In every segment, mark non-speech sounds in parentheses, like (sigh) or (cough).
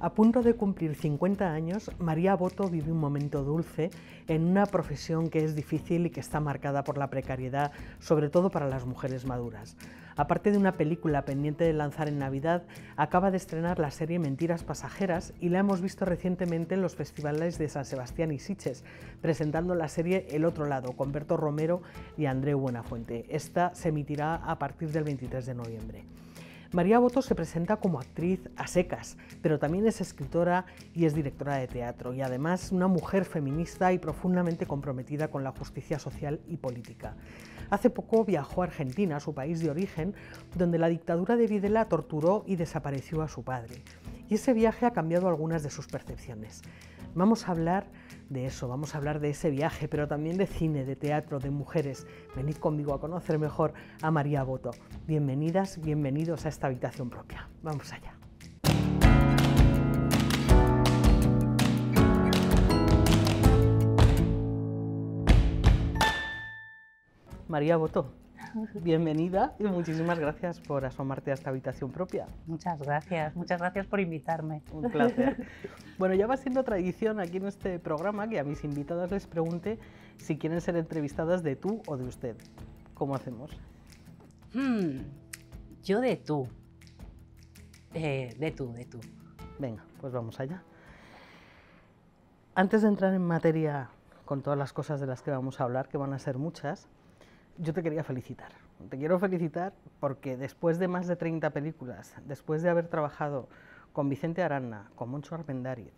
A punto de cumplir 50 años, María Boto vive un momento dulce en una profesión que es difícil y que está marcada por la precariedad, sobre todo para las mujeres maduras. Aparte de una película pendiente de lanzar en Navidad, acaba de estrenar la serie Mentiras Pasajeras y la hemos visto recientemente en los festivales de San Sebastián y Siches, presentando la serie El Otro Lado con Berto Romero y Andreu Buenafuente. Esta se emitirá a partir del 23 de noviembre. María Boto se presenta como actriz a secas, pero también es escritora y es directora de teatro, y además una mujer feminista y profundamente comprometida con la justicia social y política. Hace poco viajó a Argentina, su país de origen, donde la dictadura de Videla torturó y desapareció a su padre. Y ese viaje ha cambiado algunas de sus percepciones. Vamos a hablar de eso, vamos a hablar de ese viaje, pero también de cine, de teatro, de mujeres. Venid conmigo a conocer mejor a María Boto. Bienvenidas, bienvenidos a esta habitación propia. Vamos allá. María Boto, (laughs) bienvenida y muchísimas gracias por asomarte a esta habitación propia. Muchas gracias, muchas gracias por invitarme. Un placer. Bueno, ya va siendo tradición aquí en este programa que a mis invitadas les pregunte si quieren ser entrevistadas de tú o de usted. ¿Cómo hacemos? Hmm, yo de tú. Eh, de tú, de tú. Venga, pues vamos allá. Antes de entrar en materia con todas las cosas de las que vamos a hablar, que van a ser muchas, yo te quería felicitar. Te quiero felicitar porque después de más de 30 películas, después de haber trabajado con Vicente Arana, con Moncho Armendáriz,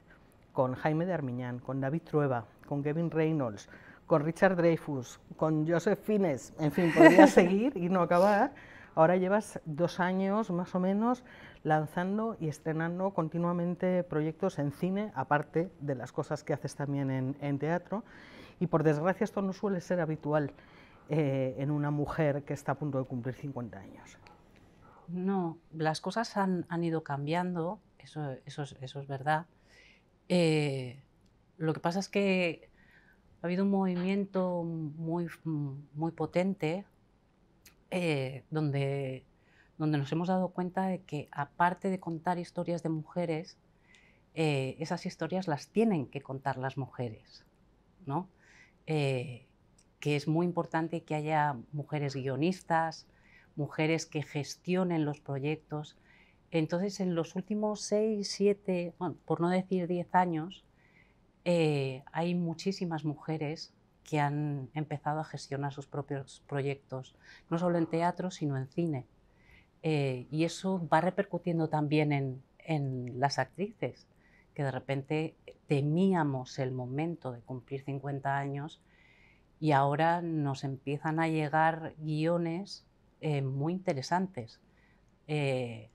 con Jaime de Armiñán, con David Trueba, con Kevin Reynolds, con Richard Dreyfus, con Joseph Fines, en fin, podría (laughs) seguir y no acabar. Ahora llevas dos años más o menos lanzando y estrenando continuamente proyectos en cine, aparte de las cosas que haces también en, en teatro. Y por desgracia esto no suele ser habitual. Eh, en una mujer que está a punto de cumplir 50 años. No, las cosas han, ido cambiando, eso, es, verdad. Eh, lo que pasa es que ha habido un movimiento muy, muy potente eh, donde, donde nos hemos dado cuenta de que aparte de contar historias de mujeres, esas historias las tienen que contar las mujeres. ¿no? que es muy importante que haya mujeres guionistas, mujeres que gestionen los proyectos. Entonces, en los últimos seis, siete, por no decir diez años, eh, hay muchísimas mujeres que han empezado a gestionar sus propios proyectos, no solo en teatro, sino en cine. Eh, y eso va repercutiendo también en, en las actrices, que de repente temíamos el momento de cumplir 50 años y ahora nos empiezan a llegar guiones eh, muy interesantes. Eh,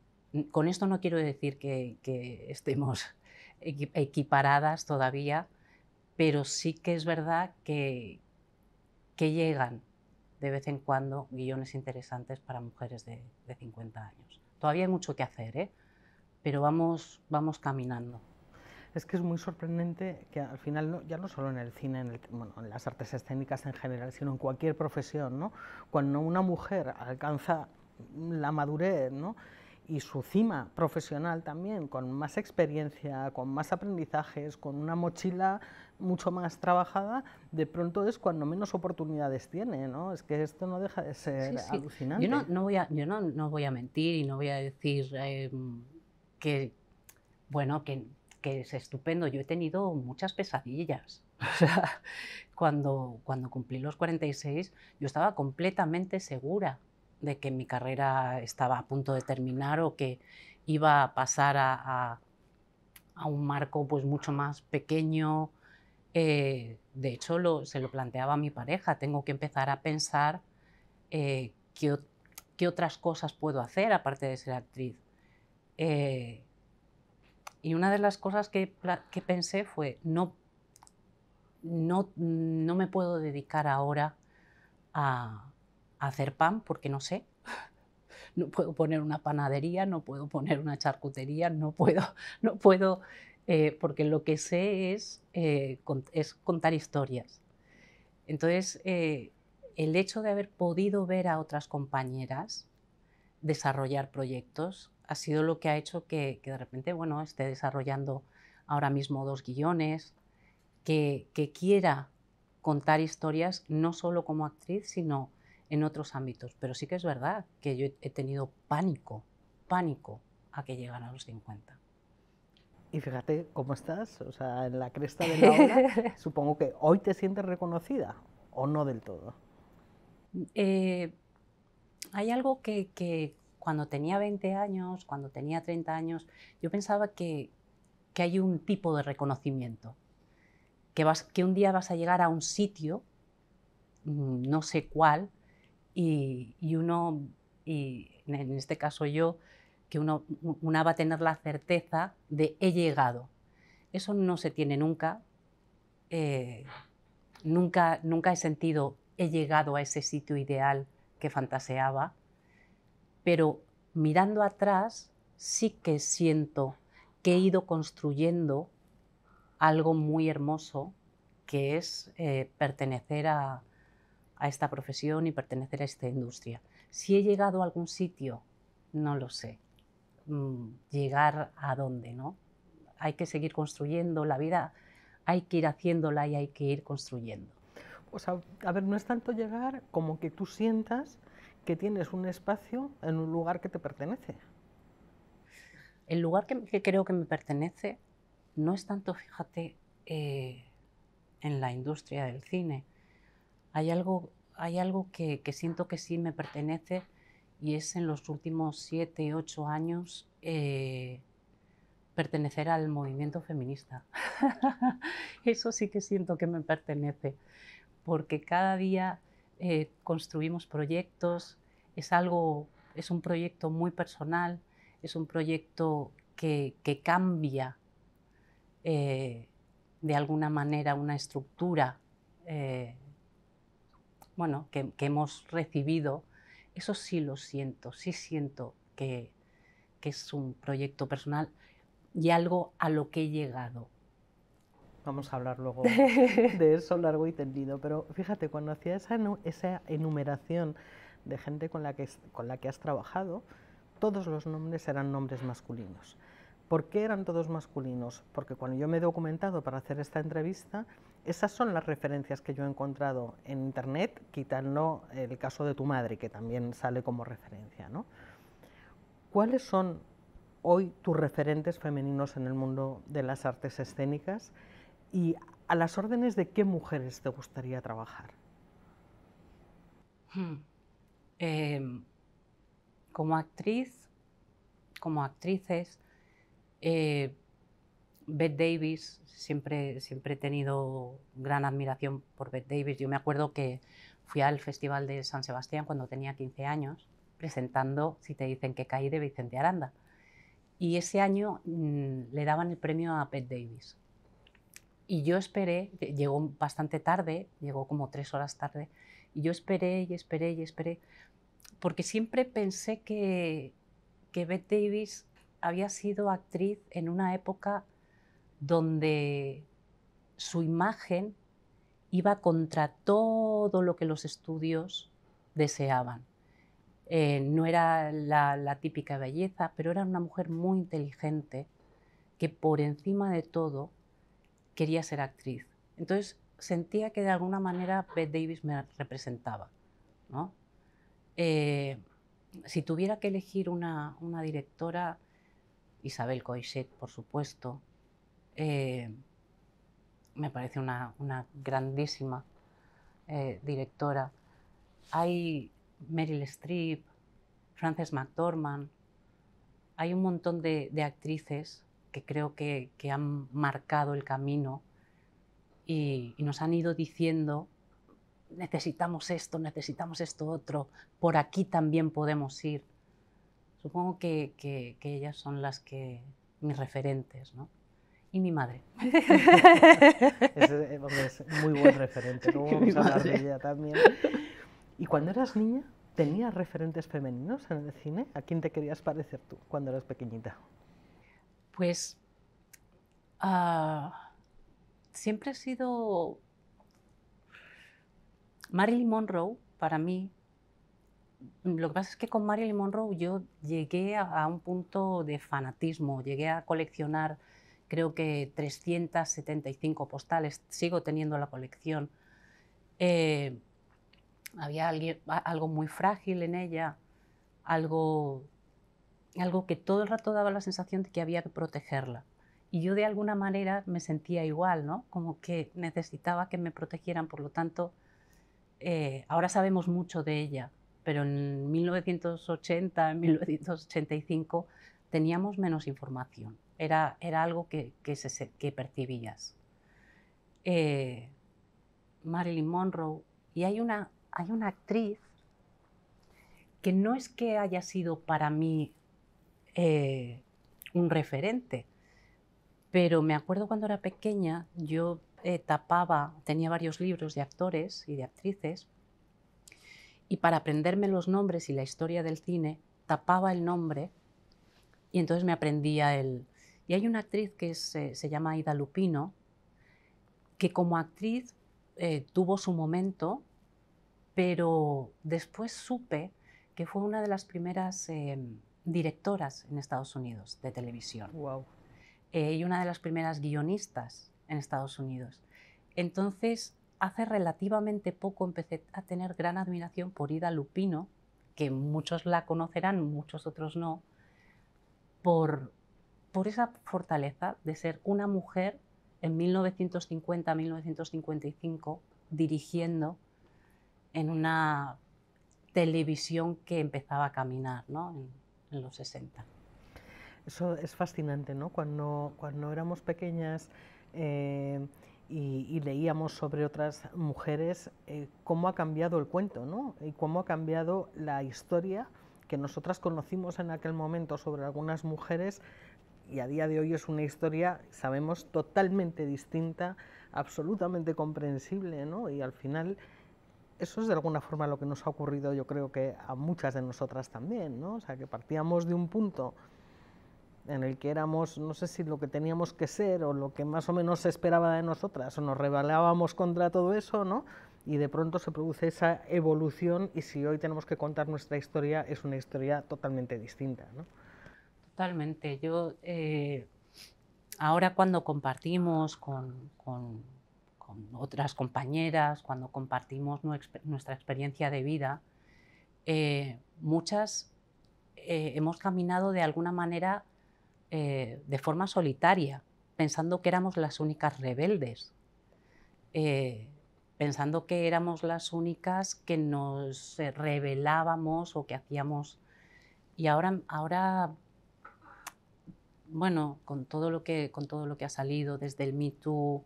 con esto no quiero decir que, estemos (laughs) equiparadas todavía, pero sí que es verdad que, llegan de vez en cuando guiones interesantes para mujeres de, 50 años. Todavía hay mucho que hacer, ¿eh? pero vamos caminando es que es muy sorprendente que al final, ya no solo en el cine, en, las artes escénicas en general, sino en cualquier profesión, ¿no? cuando una mujer alcanza la madurez ¿no? y su cima profesional también, con más experiencia, con más aprendizajes, con una mochila mucho más trabajada, de pronto es cuando menos oportunidades tiene, ¿no? Es que esto no deja de ser alucinante. Yo, no, voy a, yo no, no, voy a mentir y no voy a decir em, que, bueno, que que es estupendo. Yo he tenido muchas pesadillas. (laughs) cuando, cuando cumplí los 46, yo estaba completamente segura de que mi carrera estaba a punto de terminar o que iba a pasar a, un marco pues mucho más pequeño. Eh, de hecho, se lo planteaba mi pareja, tengo que empezar a pensar eh, qué, otras cosas puedo hacer aparte de ser actriz. Eh, y una de las cosas que, pensé fue, no, no, me puedo dedicar ahora a, hacer pan porque no sé, (laughs) no puedo poner una panadería, no puedo poner una charcutería, no puedo, (laughs) no puedo, eh, porque lo que sé es, eh, es contar historias. Entonces, eh, el hecho de haber podido ver a otras compañeras desarrollar proyectos ha sido lo que ha hecho que, de repente, bueno, esté desarrollando ahora mismo dos guiones, que, que, quiera contar historias no solo como actriz, sino en otros ámbitos. Pero sí que es verdad que yo he tenido pánico, pánico a que llegan a los 50. Y fíjate cómo estás, o sea, en la cresta de la ola. (laughs) supongo que hoy te sientes reconocida o no del todo. Eh, hay algo que, que cuando tenía 20 años, cuando tenía 30 años, yo pensaba que, hay un tipo de reconocimiento, que, vas, que un día vas a llegar a un sitio, mm, no sé cuál, y, y uno, y en este caso yo, que uno, una va a tener la certeza de he llegado. Eso no se tiene nunca. Eh, nunca, nunca he sentido he llegado a ese sitio ideal que fantaseaba pero mirando atrás sí que siento que he ido construyendo algo muy hermoso que es eh, pertenecer a, esta profesión y pertenecer a esta industria. Si he llegado a algún sitio, no lo sé. Mm, llegar a dónde, ¿no? Hay que seguir construyendo la vida, hay que ir haciéndola y hay que ir construyendo. O sea, a ver, no es tanto llegar como que tú sientas que tienes un espacio en un lugar que te pertenece. El lugar que, creo que me pertenece no es tanto, fíjate, eh, en la industria del cine. Hay algo, hay algo que, siento que sí me pertenece y es en los últimos siete, ocho años eh, pertenecer al movimiento feminista. (laughs) Eso sí que siento que me pertenece, porque cada día eh, construimos proyectos, es algo, es un proyecto muy personal, es un proyecto que, cambia eh, de alguna manera una estructura eh, bueno, que, hemos recibido. Eso sí lo siento, sí siento que, que es un proyecto personal y algo a lo que he llegado Vamos a hablar luego (laughs) de eso largo y tendido, pero fíjate, cuando hacía esa, enumeración de gente con la, que, con la que has trabajado, todos los nombres eran nombres masculinos. ¿Por qué eran todos masculinos? Porque cuando yo me he documentado para hacer esta entrevista, esas son las referencias que yo he encontrado en Internet, quitando el caso de tu madre, que también sale como referencia. ¿Cuáles son hoy tus referentes femeninos en el mundo de las artes escénicas? ¿Y a las órdenes de qué mujeres te gustaría trabajar? Hmm. Em, como actriz, como actrices, eh, Beth Davis, siempre, siempre he tenido gran admiración por Beth Davis. Yo me acuerdo que fui al Festival de San Sebastián cuando tenía 15 años, presentando Si te dicen que caí de Vicente Aranda. Y ese año mm, le daban el premio a Beth Davis. Y yo esperé, llegó bastante tarde, llegó como tres horas tarde, y yo esperé y esperé y esperé, porque siempre pensé que, que Bette Davis había sido actriz en una época donde su imagen iba contra todo lo que los estudios deseaban. Eh, no era la típica belleza, pero era una mujer muy inteligente que por encima de todo quería ser actriz. Entonces sentía que de alguna manera Bette Davis me representaba. Eh, si tuviera que elegir una, directora, Isabel Coixet, por supuesto, eh, me parece una, grandísima eh, directora. Hay Meryl Streep, Frances McDormand, hay un montón de actrices que creo que, han marcado el camino y, nos han ido diciendo, necesitamos esto, necesitamos esto otro, por aquí también podemos ir. Supongo que, ellas son las que, mis referentes, ¿no? y mi madre. (laughs) es, muy buen referente, (laughs) ¿Y cuando eras niña, tenías referentes femeninos en el cine? ¿A quién te querías parecer tú cuando eras pequeñita? Pues ah, siempre ha sido Marilyn Monroe para mí. Lo que pasa es que con Marilyn Monroe yo llegué a, un punto de fanatismo, llegué a coleccionar creo que 375 postales, sigo teniendo la colección. Eh, había algo muy frágil en ella, algo algo que todo el rato daba la sensación de que había que protegerla. Y yo de alguna manera me sentía igual, ¿no? Como que necesitaba que me protegieran, por lo tanto, eh, ahora sabemos mucho de ella, pero en 1980, en 1985 teníamos menos información. Era, era algo que, que, se, que percibías. Eh, Marilyn Monroe, y hay una, hay una actriz que no es que haya sido para mí eh, un referente. Pero me acuerdo cuando era pequeña, yo eh, tapaba, tenía varios libros de actores y de actrices, y para aprenderme los nombres y la historia del cine, tapaba el nombre y entonces me aprendía el... Y hay una actriz que eh, se llama Ida Lupino, que como actriz tuvo su momento, pero después supe que fue una de las primeras em, directoras en Estados Unidos de televisión. Wow. Eh, y una de las primeras guionistas en Estados Unidos. Entonces, hace relativamente poco empecé a tener gran admiración por Ida Lupino, que muchos la conocerán, muchos otros no, por, esa fortaleza de ser una mujer en 1950-1955 dirigiendo en una televisión que empezaba a caminar, ¿no? en los 60. Eso es fascinante, ¿no? Cuando, cuando éramos pequeñas eh, y, leíamos sobre otras mujeres, eh, cómo ha cambiado el cuento, ¿no? Y cómo ha cambiado la historia que nosotras conocimos en aquel momento sobre algunas mujeres y a día de hoy es una historia, sabemos, totalmente distinta, absolutamente comprensible, ¿no? Y al final eso es de alguna forma lo que nos ha ocurrido yo creo que a muchas de nosotras también, ¿no? O sea, que partíamos de un punto en el que éramos, no sé si lo que teníamos que ser o lo que más o menos se esperaba de nosotras, o nos rebelábamos contra todo eso, ¿no? Y de pronto se produce esa evolución y si hoy tenemos que contar nuestra historia, es una historia totalmente distinta, Totalmente. Yo, eh, ahora cuando compartimos con otras compañeras, cuando compartimos nuestra experiencia de vida, eh, muchas eh, hemos caminado de alguna manera eh, de forma solitaria, pensando que éramos las únicas rebeldes, pensando que éramos las únicas que nos rebelábamos o que hacíamos. Y ahora, ahora bueno, con todo lo que, con todo lo que ha salido desde el Me Too,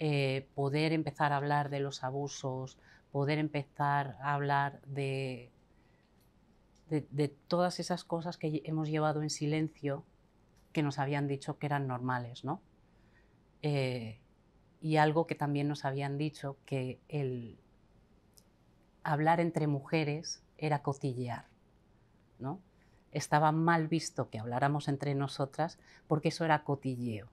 eh, poder empezar a hablar de los abusos, poder empezar a hablar de, de, todas esas cosas que hemos llevado en silencio que nos habían dicho que eran normales, ¿no? Eh, y algo que también nos habían dicho que el hablar entre mujeres era cotillear, ¿no? Estaba mal visto que habláramos entre nosotras porque eso era cotilleo.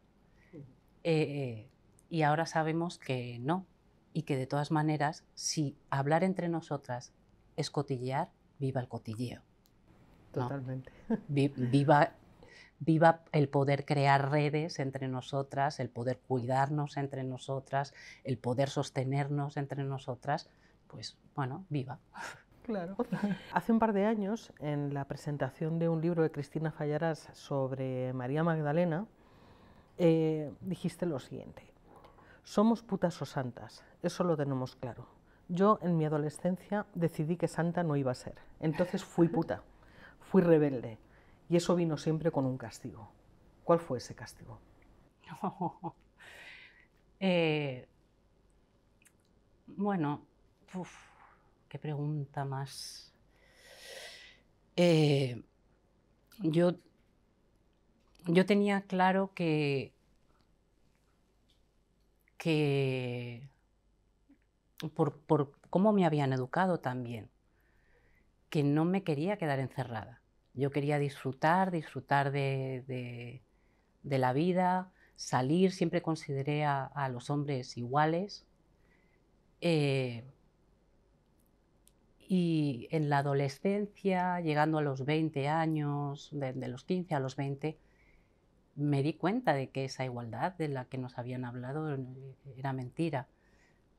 Eh, y ahora sabemos que no. Y que de todas maneras, si hablar entre nosotras es cotillear, viva el cotilleo. Totalmente. Viva, el poder crear redes entre nosotras, el poder cuidarnos entre nosotras, el poder sostenernos entre nosotras. Pues bueno, viva. Claro. Hace un par de años, en la presentación de un libro de Cristina Fallaras sobre María Magdalena, eh, dijiste lo siguiente. Somos putas o santas, eso lo tenemos claro. Yo en mi adolescencia decidí que santa no iba a ser, entonces fui puta, fui rebelde y eso vino siempre con un castigo. ¿Cuál fue ese castigo? (laughs) Eh, bueno, qué pregunta más. Eh, yo, yo tenía claro que que por, cómo me habían educado también, que no me quería quedar encerrada. Yo quería disfrutar, disfrutar de, la vida, salir, siempre consideré a, los hombres iguales. Eh, y en la adolescencia, llegando a los 20 años, de, de los 15 a los 20, me di cuenta de que esa igualdad de la que nos habían hablado eh, era mentira.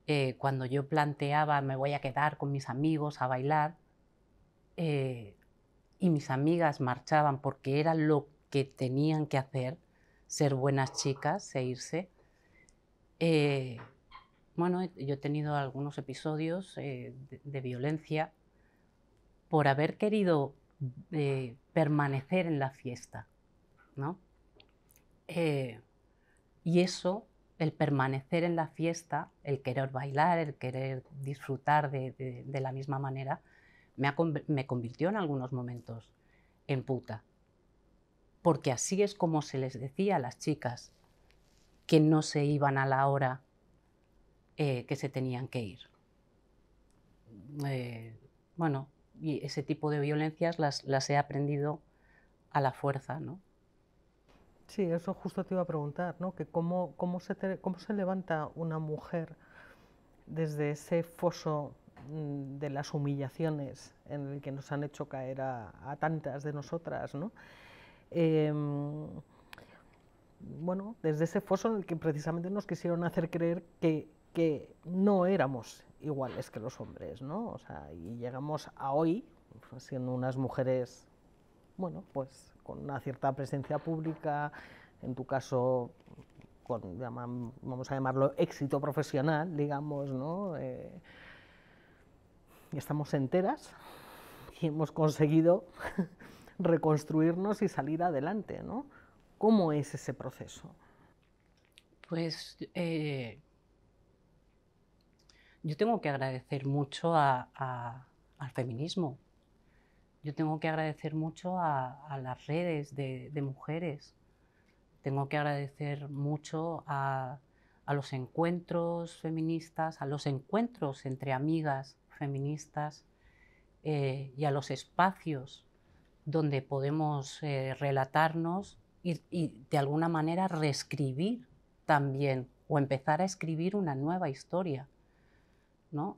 Eh, cuando yo planteaba me voy a quedar con mis amigos a bailar eh, y mis amigas marchaban porque era lo que tenían que hacer, ser buenas chicas e irse. bueno, yo he tenido algunos episodios de, de, violencia por haber querido permanecer en la fiesta, ¿no? Eh, y eso, el permanecer en la fiesta, el querer bailar, el querer disfrutar de, la misma manera, me, convirtió en algunos momentos en puta. Porque así es como se les decía a las chicas que no se iban a la hora eh, que se tenían que ir. Eh, bueno, y ese tipo de violencias las, las he aprendido a la fuerza, ¿no? Sí, eso justo te iba a preguntar, ¿no? Que cómo, cómo, se, cómo se levanta una mujer desde ese foso mm, de las humillaciones en el que nos han hecho caer a, tantas de nosotras, ¿no? Em, bueno, desde ese foso en el que precisamente nos quisieron hacer creer que, que no éramos iguales que los hombres, ¿no? O sea, y llegamos a hoy pues, siendo unas mujeres, bueno, pues con una cierta presencia pública, en tu caso vamos a llamarlo, éxito profesional, digamos, ¿no? Eh, estamos enteras y hemos conseguido (laughs) reconstruirnos y salir adelante, ¿no? ¿Cómo es ese proceso? Pues eh, yo tengo que agradecer mucho al feminismo, yo tengo que agradecer mucho a, las redes de, mujeres. Tengo que agradecer mucho a, los encuentros feministas, a los encuentros entre amigas feministas eh, y a los espacios donde podemos eh, relatarnos y, de alguna manera reescribir también o empezar a escribir una nueva historia. ¿no?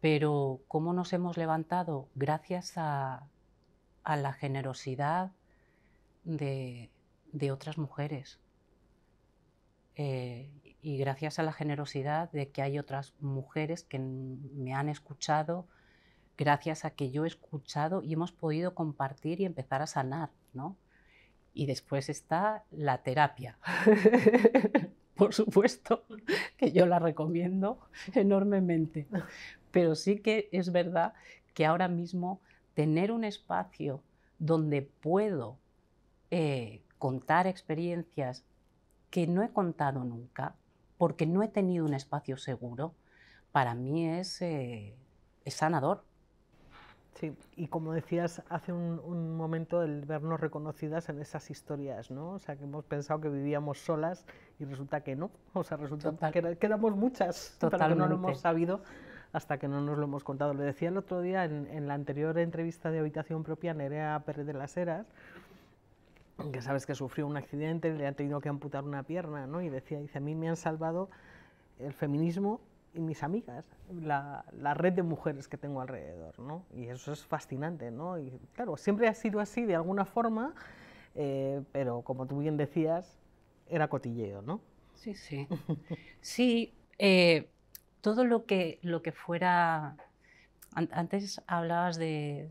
Pero cómo nos hemos levantado gracias a, la generosidad de, otras mujeres. Eh, y gracias a la generosidad de que hay otras mujeres que me han escuchado, gracias a que yo he escuchado y hemos podido compartir y empezar a sanar, Y después está la terapia. (laughs) por supuesto, que yo la recomiendo enormemente. Pero sí que es verdad que ahora mismo tener un espacio donde puedo eh, contar experiencias que no he contado nunca, porque no he tenido un espacio seguro, para mí es eh, sanador. Sí, y como decías hace un, momento, el vernos reconocidas en esas historias, ¿no? O sea, que hemos pensado que vivíamos solas y resulta que no. O sea, resulta que, quedamos muchas, total que no lo hemos sabido hasta que no nos lo hemos contado. Lo decía el otro día en, la anterior entrevista de Habitación Propia Nerea Pérez de las Heras, que sabes que sufrió un accidente, le han tenido que amputar una pierna, ¿no? Y decía, dice, a mí me han salvado el feminismo y mis amigas, la, red de mujeres que tengo alrededor, Y eso es fascinante, ¿no? Y claro, siempre ha sido así de alguna forma, eh, pero como tú bien decías, era cotilleo, ¿no? Sí, sí. (laughs) sí, eh, todo lo que, lo que fuera... antes hablabas de,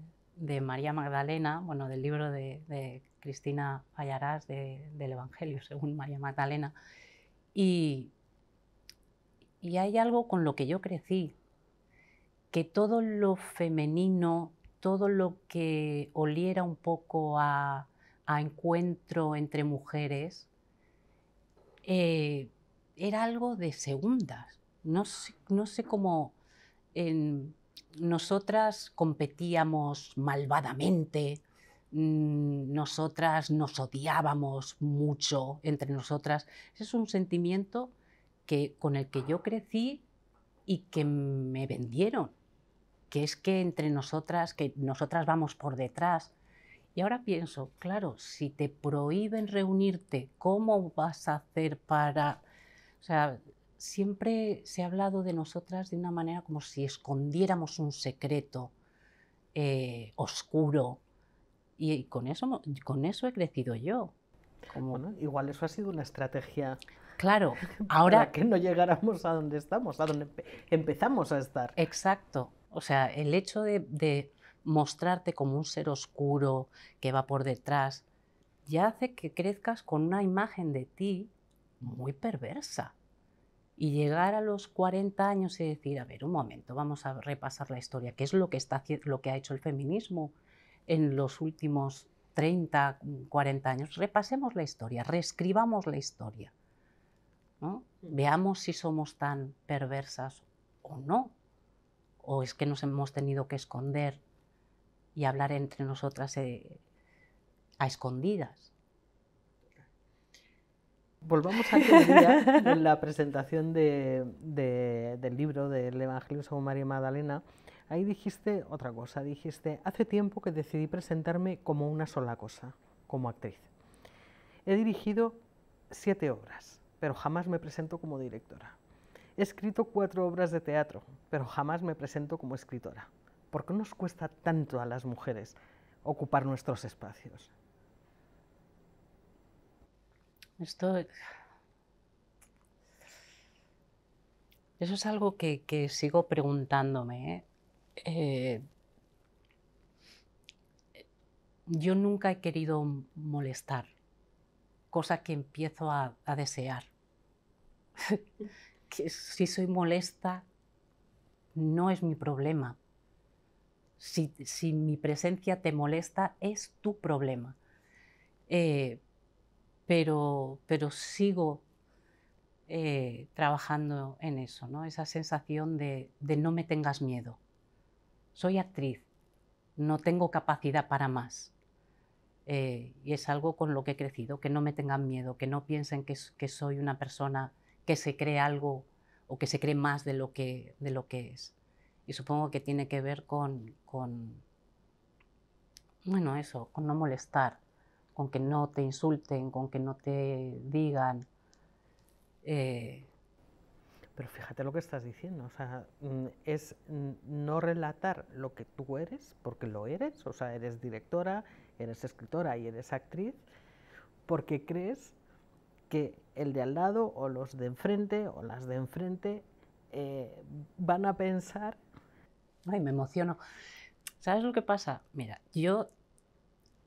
María Magdalena, bueno, del libro de, Cristina Fallarás, del Evangelio según María Magdalena, y y hay algo con lo que yo crecí, que todo lo femenino, todo lo que oliera un poco a, encuentro entre mujeres, eh, era algo de segundas. No sé, cómo nosotras competíamos malvadamente, mm, nosotras nos odiábamos mucho entre nosotras. Ese es un sentimiento que, con el que yo crecí y que me vendieron, que es que entre nosotras, que nosotras vamos por detrás. Y ahora pienso, claro, si te prohíben reunirte, ¿cómo vas a hacer para...? O sea, siempre se ha hablado de nosotras de una manera como si escondiéramos un secreto eh, oscuro. Y, con eso, con eso he crecido yo. igual eso ha sido una estrategia Claro, (laughs) ahora... Para que no llegáramos a donde estamos, a donde empezamos a estar. Exacto. O sea, el hecho de, mostrarte como un ser oscuro que va por detrás, ya hace que crezcas con una imagen de ti muy perversa. Y llegar a los 40 años y decir, a ver, un momento, vamos a repasar la historia, qué es lo que, está, lo que ha hecho el feminismo en los últimos 30, 40 años. Repasemos la historia, reescribamos la historia. Veamos si somos tan perversas o no. O es que nos hemos tenido que esconder y hablar entre nosotras eh, a escondidas. Volvamos a la presentación del libro del Evangelio según María Magdalena. Ahí dijiste otra cosa, dijiste, hace tiempo que decidí presentarme como una sola cosa, como actriz. He dirigido siete obras, pero jamás me presento como directora. He escrito cuatro obras de teatro, pero jamás me presento como escritora. ¿Por qué nos cuesta tanto a las mujeres ocupar nuestros espacios? Esto... Eso es algo que, sigo preguntándome. ¿eh? Eh, yo nunca he querido molestar cosa que empiezo a, desear. (laughs) si soy molesta, no es mi problema. Si, si mi presencia te molesta, es tu problema. Eh, pero, pero sigo eh, trabajando en eso, ¿no? esa sensación de, de, no me tengas miedo. Soy actriz, no tengo capacidad para más. Eh, y es algo con lo que he crecido, que no me tengan miedo, que no piensen que, soy una persona que se cree algo o que se cree más de lo que, de lo que es. Y supongo que tiene que ver con, bueno, eso, con no molestar, con que no te insulten, con que no te digan. Eh, Pero fíjate lo que estás diciendo, mm, es no relatar lo que tú eres, porque lo eres, o sea, eres directora, eres escritora y eres actriz, porque crees que el de al lado o los de enfrente o las de enfrente eh, van a pensar... Ay, me emociono. ¿Sabes lo que pasa? Mira, yo...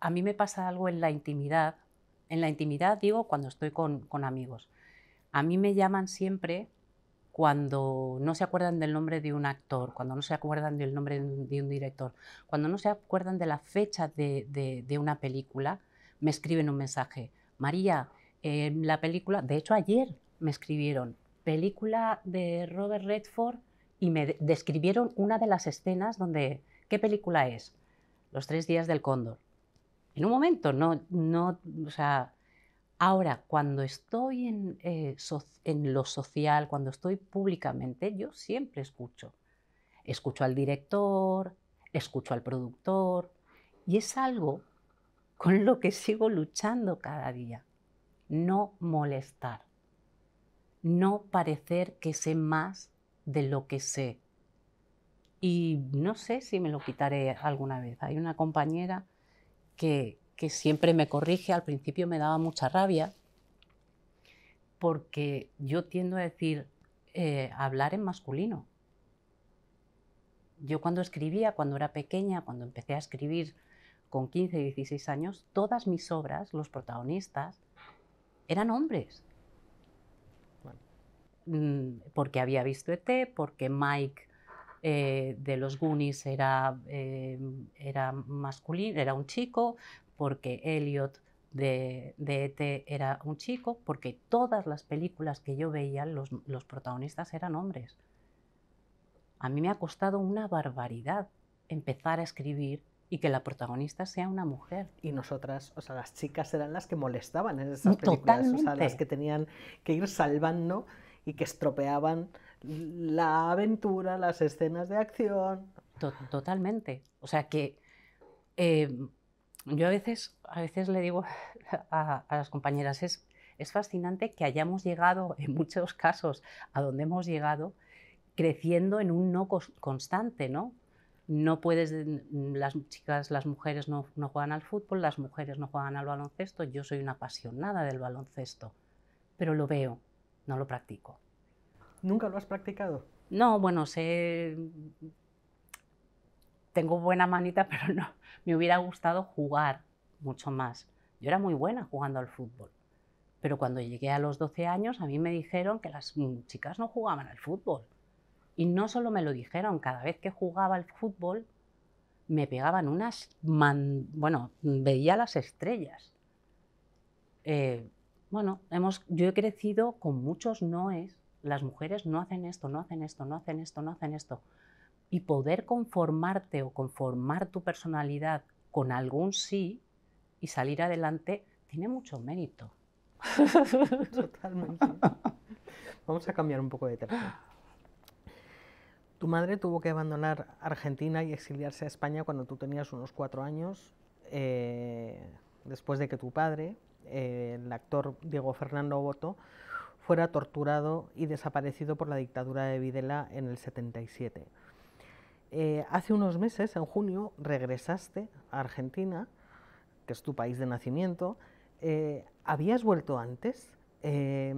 A mí me pasa algo en la intimidad. En la intimidad digo cuando estoy con, con amigos. A mí me llaman siempre cuando no se acuerdan del nombre de un actor, cuando no se acuerdan del nombre de un, director, cuando no se acuerdan de la fecha de, una película, me escriben un mensaje. María, eh, la película, de hecho ayer me escribieron, película de Robert Redford y me describieron una de las escenas donde, ¿qué película es? Los tres días del cóndor. En un momento, no, no, o sea, Ahora, cuando estoy eh, en, lo social, cuando estoy públicamente, yo siempre escucho. Escucho al director, escucho al productor, y es algo con lo que sigo luchando cada día. No molestar, no parecer que sé más de lo que sé. Y no sé si me lo quitaré alguna vez. Hay una compañera que que siempre me corrige, al principio me daba mucha rabia, porque yo tiendo a decir, eh, hablar en masculino. Yo cuando escribía, cuando era pequeña, cuando empecé a escribir con 15, 16 años, todas mis obras, los protagonistas, eran hombres. Mm, porque había visto ET, porque Mike eh, de los Goonies era, eh, era masculino, era un chico, porque Elliot de, de ET era un chico, porque todas las películas que yo veía, los, protagonistas eran hombres. A mí me ha costado una barbaridad empezar a escribir y que la protagonista sea una mujer. Y nosotras, o sea, las chicas eran las que molestaban en esas mm, películas, o sea, las que tenían que ir salvando y que estropeaban la aventura, las escenas de acción. Totalmente. O sea que eh, yo a veces, a veces le digo (laughs) a, las compañeras, es, es fascinante que hayamos llegado, (laughs) en muchos casos, a donde hemos llegado, creciendo en un no constante, ¿no? No puedes, mm, las chicas, las mujeres no, no, juegan al fútbol, las mujeres no juegan al baloncesto, yo soy una apasionada del baloncesto, pero lo veo, no lo practico. ¿Nunca lo has practicado? No, bueno, sé tengo buena manita, (laughs) pero no, me hubiera gustado jugar mucho más. Yo era muy buena jugando al fútbol, pero cuando llegué a los 12 años a mí me dijeron que las mm, chicas no jugaban al fútbol. Y no solo me lo dijeron, cada vez que jugaba al fútbol me pegaban unas... Bueno, veía las estrellas. Eh, bueno, hemos, yo he crecido con muchos noes. Las mujeres no hacen esto, no hacen esto, no hacen esto, no hacen esto y poder conformarte o conformar tu personalidad con algún sí y salir adelante tiene mucho mérito. (laughs) Totalmente. Vamos a cambiar un poco de tema. Tu madre tuvo que abandonar Argentina y exiliarse a España cuando tú tenías unos cuatro años, eh, después de que tu padre, eh, el actor Diego Fernando Boto, fuera torturado y desaparecido por la dictadura de Videla en el 77. Eh, hace unos meses, en junio, regresaste a Argentina, que es tu país de nacimiento. Eh, ¿Habías vuelto antes? Eh,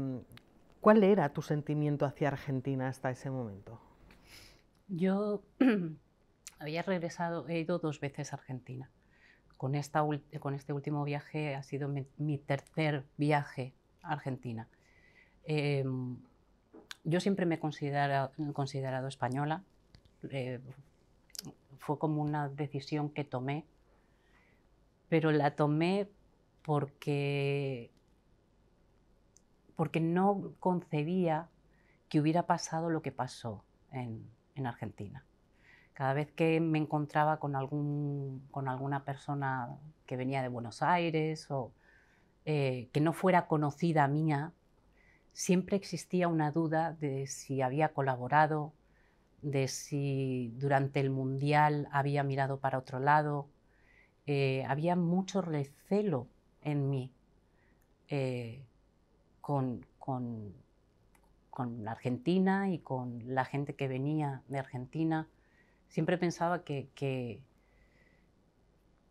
¿Cuál era tu sentimiento hacia Argentina hasta ese momento? Yo (clears throat) había regresado, he ido dos veces a Argentina. Con, esta, con este último viaje ha sido mi, tercer viaje a Argentina. Em, yo siempre me he considerado española, eh, fue como una decisión que tomé, pero la tomé porque, porque no concebía que hubiera pasado lo que pasó en, en Argentina. Cada vez que me encontraba con, algún, con alguna persona que venía de Buenos Aires o eh, que no fuera conocida mía, siempre existía una duda de si había colaborado de si durante el Mundial había mirado para otro lado. Eh, había mucho recelo en mí eh, con, con, con, Argentina y con la gente que venía de Argentina. Siempre pensaba que, que,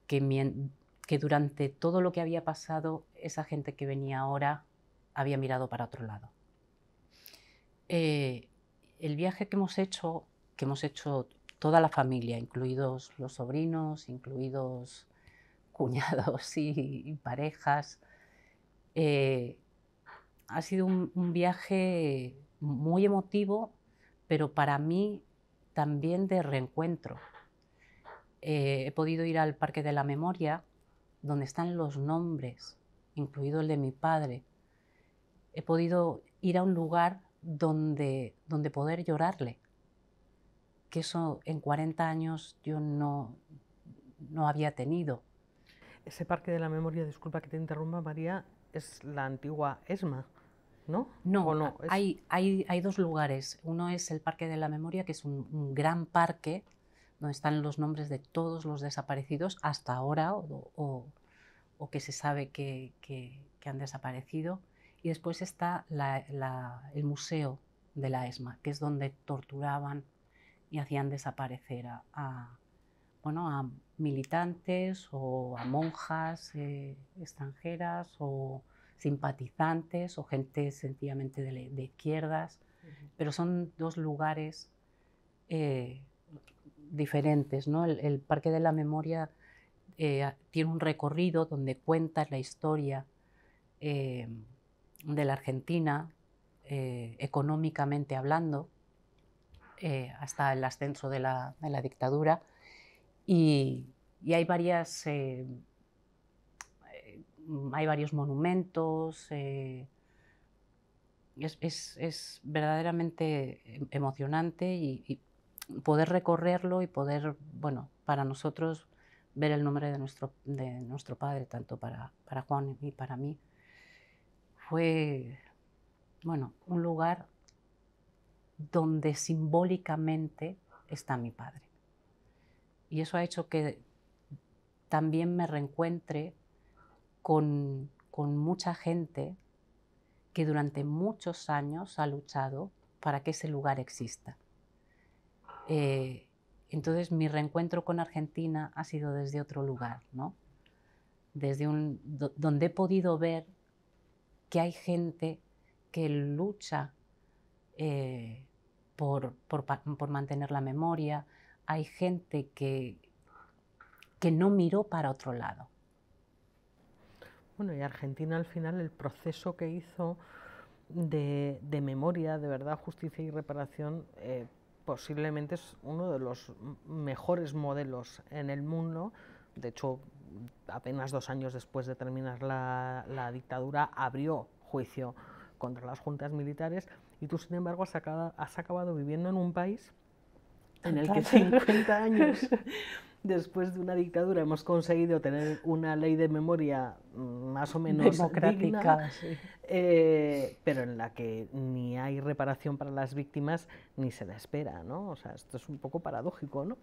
que, durante todo lo que había pasado, esa gente que venía ahora había mirado para otro lado. Eh, el viaje que hemos hecho, que hemos hecho toda la familia, incluidos los sobrinos, incluidos (laughs) cuñados y, parejas, eh, ha sido un, viaje muy emotivo, pero para mí también de reencuentro. Eh, he podido ir al Parque de la Memoria, donde están los nombres, incluido el de mi padre. He podido ir a un lugar donde, donde poder llorarle. Que eso en 40 años yo no, no había tenido. Ese parque de la memoria, disculpa que te interrumpa María, es la antigua ESMA, ¿no? No, Hay, dos lugares. Uno es el Parque de la Memoria, que es un, gran parque donde están los nombres de todos los desaparecidos hasta ahora o, que se sabe que han desaparecido. Y después está el museo de la ESMA, que es donde torturaban y hacían desaparecer a, bueno, a militantes o a monjas eh, extranjeras o simpatizantes o gente sencillamente de, izquierdas. Pero son dos lugares eh, diferentes. ¿no? El, Parque de la Memoria eh, tiene un recorrido donde cuentas la historia de la Argentina, eh, económicamente hablando, eh, hasta el ascenso de la, dictadura. Y, hay, varias, eh, hay varios monumentos. Es, verdaderamente em, emocionante y, poder recorrerlo y poder, bueno, para nosotros ver el nombre de nuestro, de nuestro padre, tanto para, para Juan y para mí, fue, bueno, un lugar donde simbólicamente está mi padre. Y eso ha hecho que también me reencuentre con, con mucha gente que durante muchos años ha luchado para que ese lugar exista. Eh, entonces mi reencuentro con Argentina ha sido desde otro lugar, ¿no? Desde un, donde he podido ver que hay gente que lucha eh, por, mantener la memoria, hay gente que, que no miró para otro lado. Bueno, y Argentina al final el proceso que hizo de, memoria, de verdad, justicia y reparación, eh, posiblemente es uno de los mejores modelos en el mundo. De hecho, apenas dos años después de terminar la, dictadura, abrió juicio contra las juntas militares y tú, sin embargo, has acabado, viviendo en un país en el que 50 (laughs) años después de una dictadura hemos conseguido tener una ley de memoria mm, más o menos democrática, eh, pero en la que ni hay reparación para las víctimas ni se la espera, ¿no? O sea, esto es un poco paradójico, ¿no?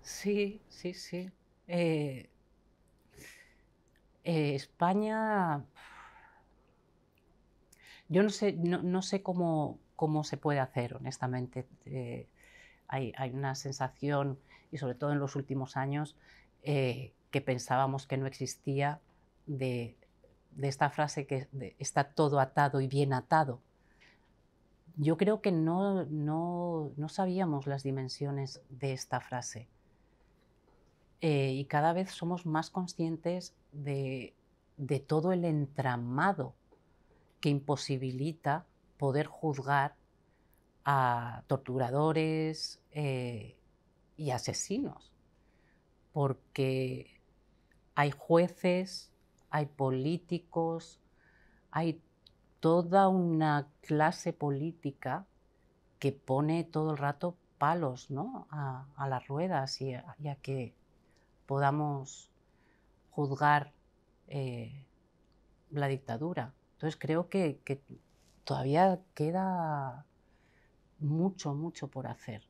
Sí, sí, sí. Eh, eh, España, yo no sé, cómo, se puede hacer, honestamente. Eh, hay, una sensación, y sobre todo en los últimos años, eh, que pensábamos que no existía de, esta frase que está todo atado y bien atado. Yo creo que no sabíamos las dimensiones de esta frase. Eh, y cada vez somos más conscientes de, todo el entramado que imposibilita poder juzgar a torturadores eh, y asesinos, porque hay jueces, hay políticos, hay toda una clase política que pone todo el rato palos ¿no? a, las ruedas y y a, que podamos juzgar eh, la dictadura. Entonces creo que, todavía queda mucho, mucho por hacer.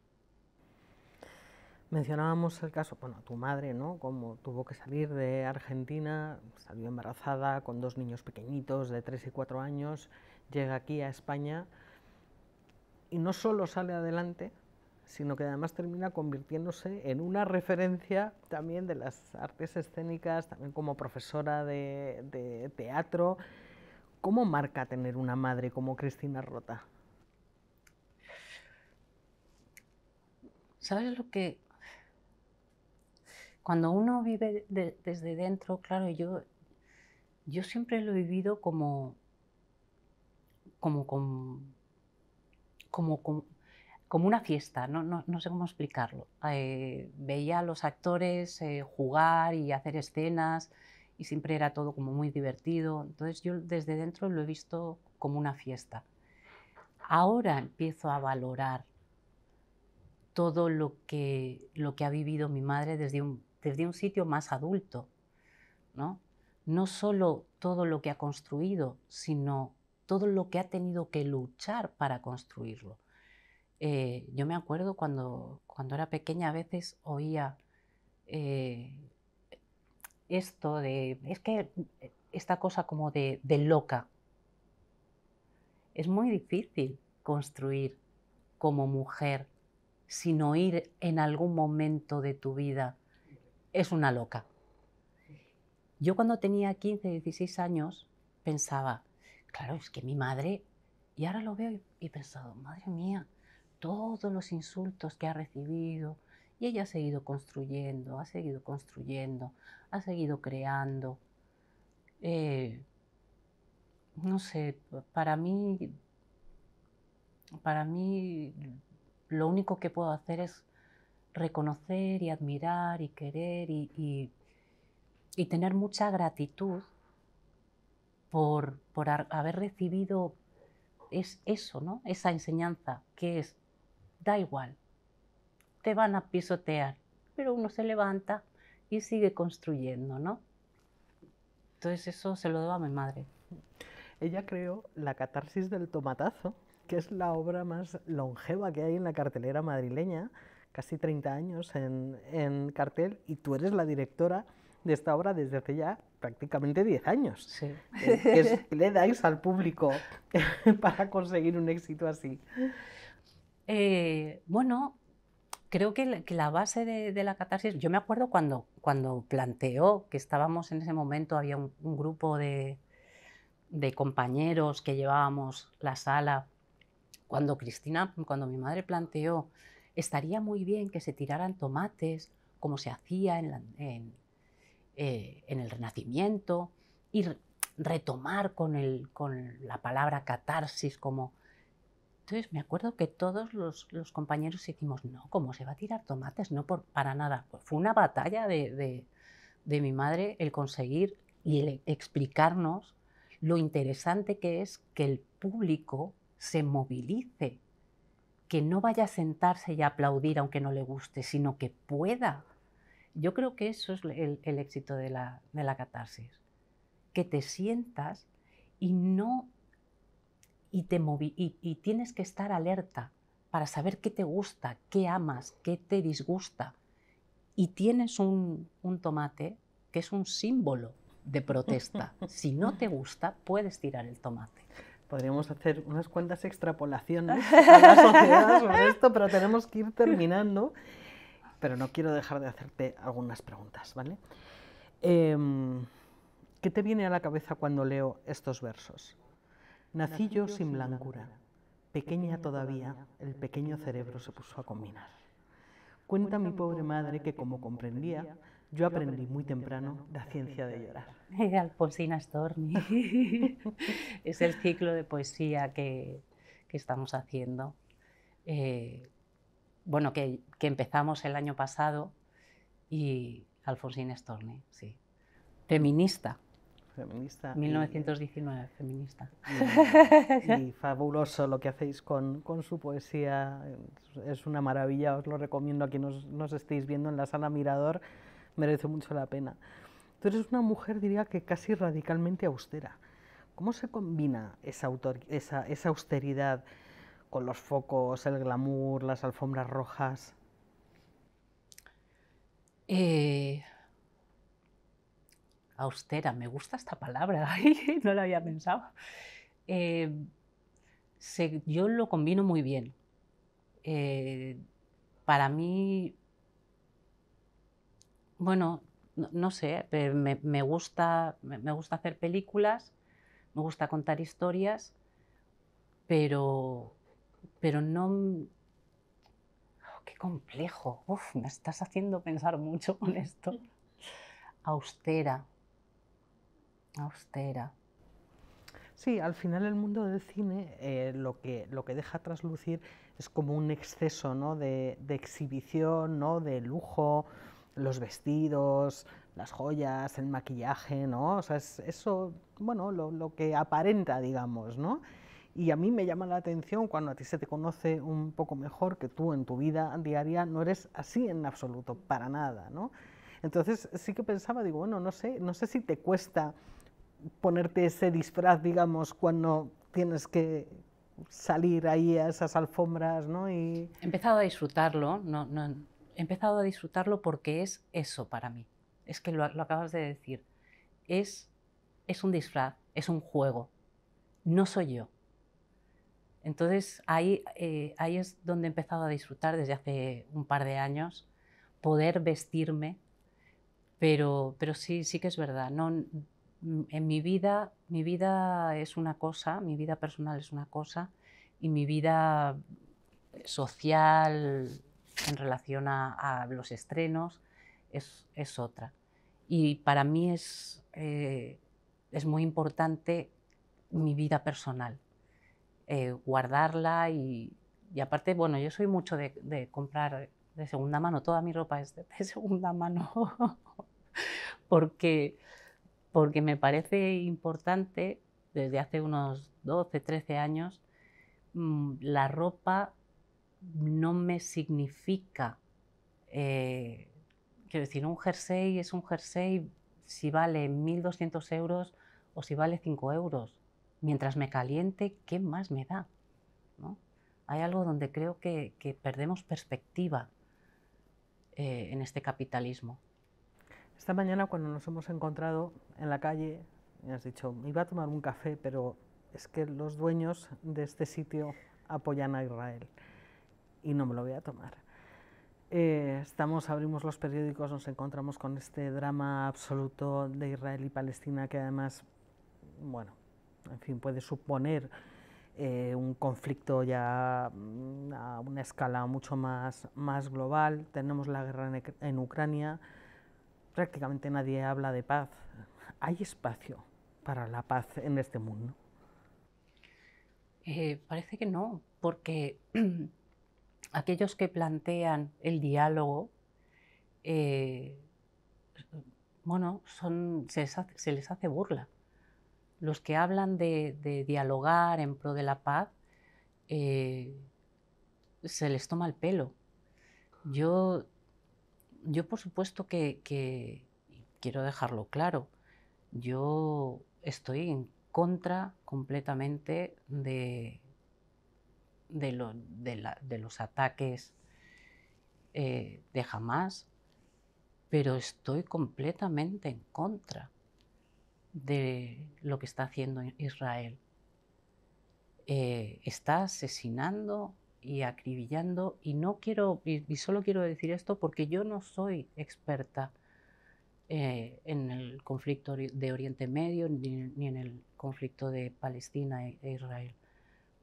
Mencionábamos el caso, bueno, tu madre, ¿no? Como tuvo que salir de Argentina, salió embarazada con dos niños pequeñitos de tres y cuatro años, llega aquí a España y no solo sale adelante, sino que además termina convirtiéndose en una referencia también de las artes escénicas, también como profesora de, teatro. ¿Cómo marca tener una madre como Cristina Rota? ¿Sabes lo que cuando uno vive desde dentro, claro, yo, yo siempre lo he vivido como, como, como, como, como una fiesta, no, sé cómo explicarlo. Eh, veía a los actores eh, jugar y hacer escenas y siempre era todo como muy divertido. Entonces yo desde dentro lo he visto como una fiesta. Ahora empiezo a valorar todo lo que, lo que ha vivido mi madre desde un, desde un sitio más adulto. no solo todo lo que ha construido, sino todo lo que ha tenido que luchar para construirlo eh, yo me acuerdo cuando, cuando era pequeña a veces oía eh, esto de, es que esta cosa como de, de loca. Es muy difícil construir como mujer sin oír en algún momento de tu vida, es una loca. Yo cuando tenía 15, 16 años pensaba, claro, es que mi madre, y ahora lo veo y he pensado, madre mía, todos los insultos que ha recibido y ella ha seguido construyendo, ha seguido construyendo, ha seguido creando. Eh, no sé, para mí, para mí lo único que puedo hacer es reconocer y admirar y querer y, tener mucha gratitud por, por haber recibido es eso, ¿no? Esa enseñanza que es da igual. Te van a pisotear, pero uno se levanta y sigue construyendo, ¿no? Entonces eso se lo debo a mi madre. Ella creó La catarsis del tomatazo, que es la obra más longeva que hay en la cartelera madrileña, casi 30 años en, cartel, y tú eres la directora de esta obra desde hace ya prácticamente 10 años. Sí. Eh, ¿Qué le dais al público (laughs) para conseguir un éxito así? Eh, bueno, creo que la, base de, la catarsis, yo me acuerdo cuando, cuando planteó que estábamos en ese momento, había un, grupo de, compañeros que llevábamos la sala, cuando Cristina, cuando mi madre planteó, estaría muy bien que se tiraran tomates como se hacía en, eh, en el Renacimiento y retomar con, el, con la palabra catarsis como entonces me acuerdo que todos los, compañeros hicimos, no, ¿cómo se va a tirar tomates? No, por, para nada. Pues fue una batalla de, mi madre el conseguir y explicarnos lo interesante que es que el público se movilice, que no vaya a sentarse y a aplaudir aunque no le guste, sino que pueda. Yo creo que eso es el, el éxito de la, de la catarsis, que te sientas y no y, tienes que estar alerta para saber qué te gusta, qué amas, qué te disgusta. Y tienes un, tomate que es un símbolo de protesta. (laughs) si no te gusta, puedes tirar el tomate podríamos hacer unas cuantas extrapolaciones (laughs) a la sociedad sobre esto, pero tenemos que ir terminando. Pero no quiero dejar de hacerte algunas preguntas, ¿vale? Em, ¿Qué te viene a la cabeza cuando leo estos versos? Nací yo sin blancura. Pequeña todavía, el pequeño cerebro se puso a combinar. Cuenta mi pobre madre que, como comprendía, yo aprendí muy temprano la ciencia de llorar. (laughs) Alfonsina Storni. (laughs) es el ciclo de poesía que, estamos haciendo. Eh, bueno, que, que, empezamos el año pasado y Alfonsina Storni, sí. Feminista feminista. 1919, feminista. Y, (laughs) fabuloso lo que hacéis con, su poesía, es una maravilla, os lo recomiendo a quienes nos, estéis viendo en la sala Mirador, merece mucho la pena. Tú eres una mujer, diría que casi radicalmente austera. ¿Cómo se combina esa, esa, austeridad con los focos, el glamour, las alfombras rojas? Eh, austera, me gusta esta palabra, (laughs) no la había pensado. Eh, yo lo combino muy bien. Eh, para mí, bueno, no, sé, me, gusta, gusta hacer películas, me gusta contar historias, pero, pero no, oh, qué complejo. Uf, me estás haciendo pensar mucho con esto. (laughs) Austera austera. Sí, al final el mundo del cine eh, lo, que, lo que deja traslucir es como un exceso ¿no? de, exhibición, ¿no? de lujo, los vestidos, las joyas, el maquillaje, ¿no? O sea, es eso, bueno, lo, lo, que aparenta, digamos, ¿no? Y a mí me llama la atención cuando a ti se te conoce un poco mejor que tú en tu vida diaria no eres así en absoluto, para nada, Entonces sí que pensaba, digo, bueno, no sé, no sé si te cuesta ponerte ese disfraz, digamos, cuando tienes que salir ahí a esas alfombras, ¿no? He empezado a disfrutarlo, no, no, he empezado a disfrutarlo porque es eso para mí. Es que lo, acabas de decir. Es, es un disfraz, es un juego. No soy yo. Entonces ahí, eh, ahí es donde he empezado a disfrutar desde hace un par de años, poder vestirme, pero, pero sí, sí que es verdad. No, en mi vida, mi vida es una cosa, mi vida personal es una cosa y mi vida social en relación a, los estrenos es, es, otra. Y para mí es, eh, es muy importante mi vida personal, eh, guardarla y, y, aparte, bueno, yo soy mucho de, comprar de segunda mano, toda mi ropa es de (laughs) segunda mano, porque porque me parece importante, desde hace unos 12, 13 años, mm, la ropa no me significa, eh, quiero decir, un jersey es un jersey si vale 1.200 euros o si vale 5 euros. Mientras me caliente, ¿qué más me da? ¿No? Hay algo donde creo que, perdemos perspectiva eh, en este capitalismo. Esta mañana cuando nos hemos encontrado en la calle, me has dicho, me iba a tomar un café, pero es que los dueños de este sitio apoyan a Israel y no me lo voy a tomar. Eh, estamos, abrimos los periódicos, nos encontramos con este drama absoluto de Israel y Palestina que además, bueno, en fin, puede suponer eh, un conflicto ya mm, a una escala mucho más, más global. Tenemos la guerra en, en Ucrania, prácticamente nadie habla de paz. ¿Hay espacio para la paz en este mundo? Eh, parece que no, porque (clears throat) aquellos que plantean el diálogo, eh, bueno, son, se, les hace, burla. Los que hablan de, dialogar en pro de la paz, eh, se les toma el pelo. Yo yo por supuesto que, quiero dejarlo claro, yo estoy en contra completamente de, los ataques eh, de Hamas, pero estoy completamente en contra de lo que está haciendo Israel. Eh, está asesinando y acribillando y no quiero, y, solo quiero decir esto porque yo no soy experta eh, en el conflicto de Oriente Medio ni, en el conflicto de Palestina e-, e, Israel,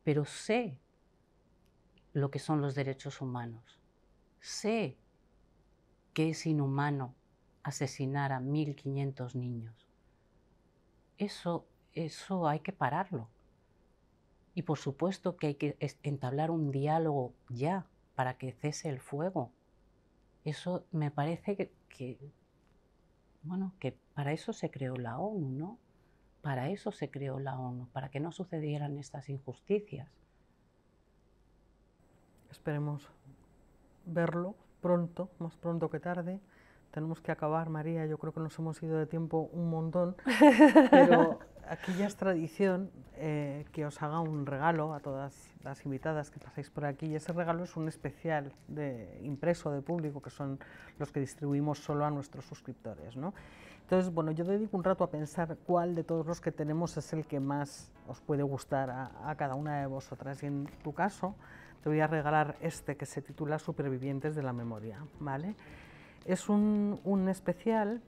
pero sé lo que son los derechos humanos, sé que es inhumano asesinar a 1.500 niños. Eso, eso hay que pararlo. Y por supuesto que hay que entablar un diálogo ya para que cese el fuego. Eso me parece que, bueno, que para eso se creó la ONU, ¿no? Para eso se creó la ONU, para que no sucedieran estas injusticias. Esperemos verlo pronto, más pronto que tarde. Tenemos que acabar, María. Yo creo que nos hemos ido de tiempo un montón, (laughs) aquí ya es tradición eh, que os haga un regalo a todas las invitadas que pasáis por aquí. Y ese regalo es un especial de impreso de público, que son los que distribuimos solo a nuestros suscriptores. ¿no? Entonces, bueno, yo dedico un rato a pensar cuál de todos los que tenemos es el que más os puede gustar a, cada una de vosotras. Y en tu caso, te voy a regalar este que se titula Supervivientes de la Memoria. ¿vale? Es un, un especial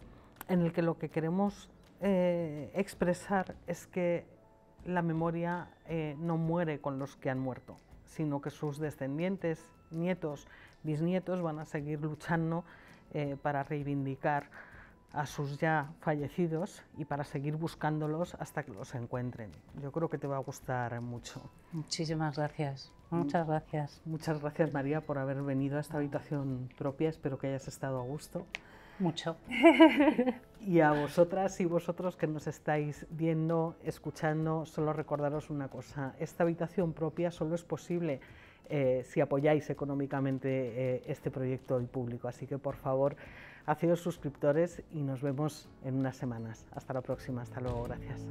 en el que lo que queremos eh, expresar es que la memoria eh, no muere con los que han muerto, sino que sus descendientes, nietos, bisnietos van a seguir luchando eh, para reivindicar a sus ya fallecidos y para seguir buscándolos hasta que los encuentren. Yo creo que te va a gustar mucho. Muchísimas gracias. Muchas gracias. Muchas gracias María por haber venido a esta habitación propia. Espero que hayas estado a gusto. Mucho. (laughs) Y a vosotras y vosotros que nos estáis viendo, escuchando, solo recordaros una cosa, esta habitación propia solo es posible eh, si apoyáis económicamente eh, este proyecto del público. Así que por favor, hacedos suscriptores y nos vemos en unas semanas. Hasta la próxima, hasta luego, gracias.